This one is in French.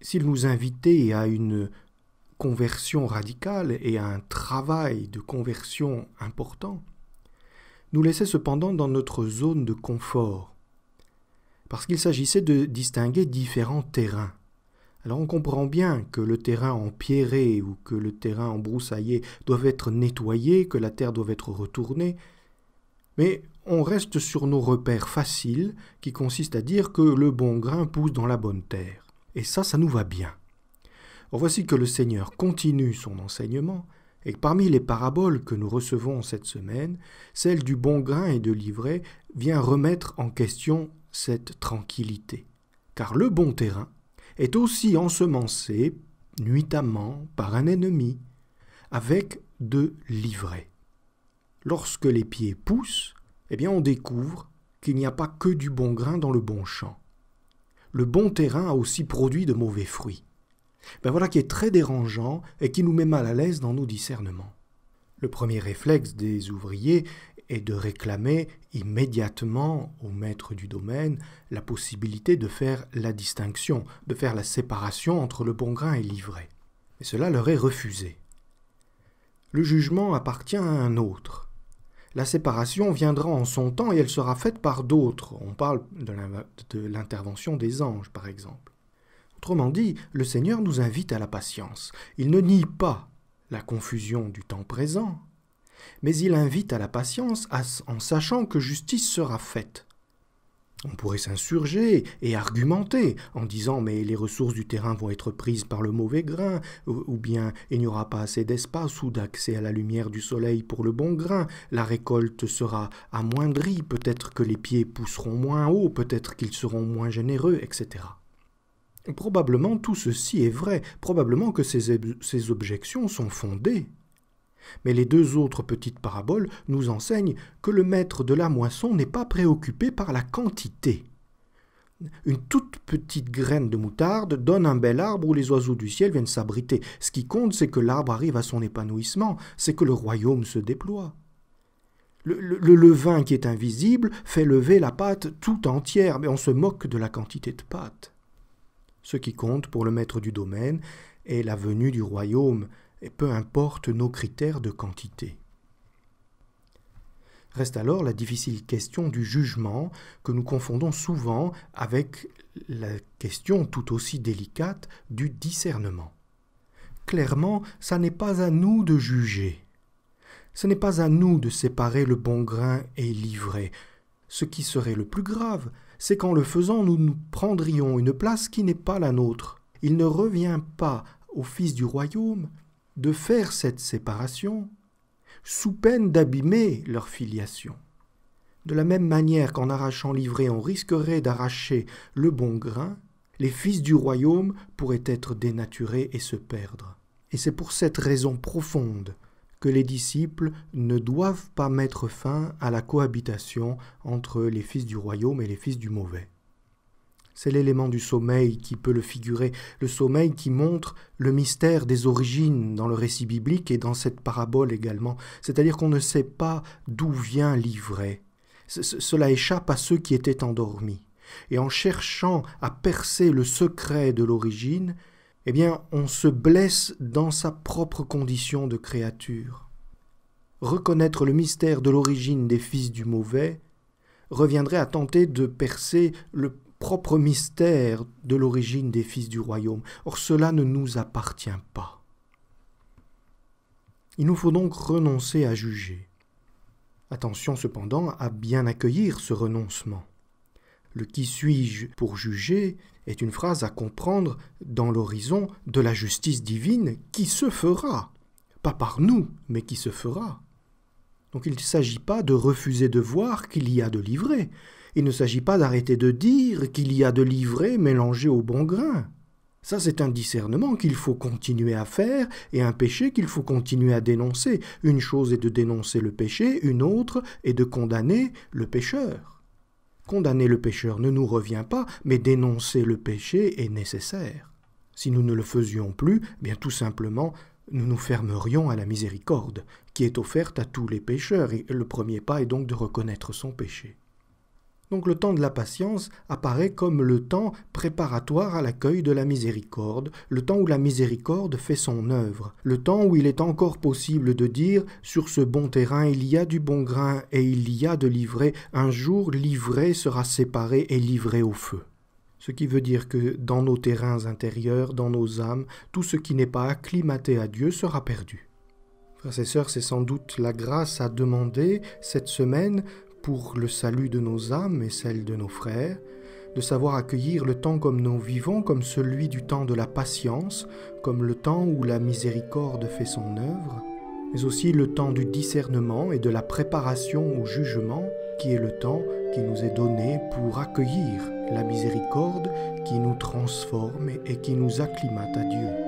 s'il nous invitait à une conversion radicale et à un travail de conversion important, nous laissait cependant dans notre zone de confort, parce qu'il s'agissait de distinguer différents terrains. Alors on comprend bien que le terrain empierré ou que le terrain embroussaillé doivent être nettoyés, que la terre doit être retournée, mais on reste sur nos repères faciles qui consistent à dire que le bon grain pousse dans la bonne terre. Et ça, ça nous va bien. voici que le Seigneur continue son enseignement, et parmi les paraboles que nous recevons cette semaine, celle du bon grain et de l'ivraie vient remettre en question cette tranquillité. Car le bon terrain est aussi ensemencé nuitamment par un ennemi, avec de l'ivraie. Lorsque les pieds poussent, eh bien on découvre qu'il n'y a pas que du bon grain dans le bon champ le bon terrain a aussi produit de mauvais fruits. Ben voilà qui est très dérangeant et qui nous met mal à l'aise dans nos discernements. Le premier réflexe des ouvriers est de réclamer immédiatement au maître du domaine la possibilité de faire la distinction, de faire la séparation entre le bon grain et l'ivraie. Mais cela leur est refusé. Le jugement appartient à un autre. La séparation viendra en son temps et elle sera faite par d'autres. On parle de l'intervention des anges, par exemple. Autrement dit, le Seigneur nous invite à la patience. Il ne nie pas la confusion du temps présent, mais il invite à la patience en sachant que justice sera faite. On pourrait s'insurger et argumenter en disant mais les ressources du terrain vont être prises par le mauvais grain, ou bien il n'y aura pas assez d'espace ou d'accès à la lumière du soleil pour le bon grain, la récolte sera amoindrie, peut-être que les pieds pousseront moins haut, peut-être qu'ils seront moins généreux, etc. Probablement tout ceci est vrai, probablement que ces, ces objections sont fondées. Mais les deux autres petites paraboles nous enseignent que le maître de la moisson n'est pas préoccupé par la quantité. Une toute petite graine de moutarde donne un bel arbre où les oiseaux du ciel viennent s'abriter. Ce qui compte, c'est que l'arbre arrive à son épanouissement, c'est que le royaume se déploie. Le, levain qui est invisible fait lever la pâte tout entière, mais on se moque de la quantité de pâte. Ce qui compte pour le maître du domaine est la venue du royaume, et peu importe nos critères de quantité. Reste alors la difficile question du jugement que nous confondons souvent avec la question tout aussi délicate du discernement. Clairement, ça n'est pas à nous de juger. Ce n'est pas à nous de séparer le bon grain et l'ivraie. Ce qui serait le plus grave, c'est qu'en le faisant, nous nous prendrions une place qui n'est pas la nôtre. Il ne revient pas au Fils du royaume de faire cette séparation sous peine d'abîmer leur filiation. De la même manière qu'en arrachant l'ivrée, on risquerait d'arracher le bon grain, les fils du royaume pourraient être dénaturés et se perdre. Et c'est pour cette raison profonde que les disciples ne doivent pas mettre fin à la cohabitation entre les fils du royaume et les fils du mauvais. C'est l'élément du sommeil qui peut le figurer, le sommeil qui montre le mystère des origines dans le récit biblique et dans cette parabole également, c'est-à-dire qu'on ne sait pas d'où vient l'ivraie. Cela échappe à ceux qui étaient endormis. Et en cherchant à percer le secret de l'origine, eh bien, on se blesse dans sa propre condition de créature. Reconnaître le mystère de l'origine des fils du mauvais reviendrait à tenter de percer le propre mystère de l'origine des fils du royaume. Or cela ne nous appartient pas. Il nous faut donc renoncer à juger. Attention cependant à bien accueillir ce renoncement. Le qui suis-je pour juger est une phrase à comprendre dans l'horizon de la justice divine qui se fera, pas par nous, mais qui se fera. Donc il ne s'agit pas de refuser de voir qu'il y a de livrer. Il ne s'agit pas d'arrêter de dire qu'il y a de l'ivraie mélangée au bon grain. Ça, c'est un discernement qu'il faut continuer à faire et un péché qu'il faut continuer à dénoncer. Une chose est de dénoncer le péché, une autre est de condamner le pécheur. Condamner le pécheur ne nous revient pas, mais dénoncer le péché est nécessaire. Si nous ne le faisions plus, eh bien tout simplement, nous nous fermerions à la miséricorde, qui est offerte à tous les pécheurs, et le premier pas est donc de reconnaître son péché. Donc le temps de la patience apparaît comme le temps préparatoire à l'accueil de la miséricorde, le temps où la miséricorde fait son œuvre, le temps où il est encore possible de dire sur ce bon terrain il y a du bon grain et il y a de livré, un jour livré sera séparé et livré au feu. Ce qui veut dire que dans nos terrains intérieurs, dans nos âmes, tout ce qui n'est pas acclimaté à Dieu sera perdu. Frères et sœurs, c'est sans doute la grâce à demander cette semaine pour le salut de nos âmes et celle de nos frères, de savoir accueillir le temps comme nous vivons, comme celui du temps de la patience, comme le temps où la miséricorde fait son œuvre, mais aussi le temps du discernement et de la préparation au jugement, qui est le temps qui nous est donné pour accueillir la miséricorde qui nous transforme et qui nous acclimate à Dieu.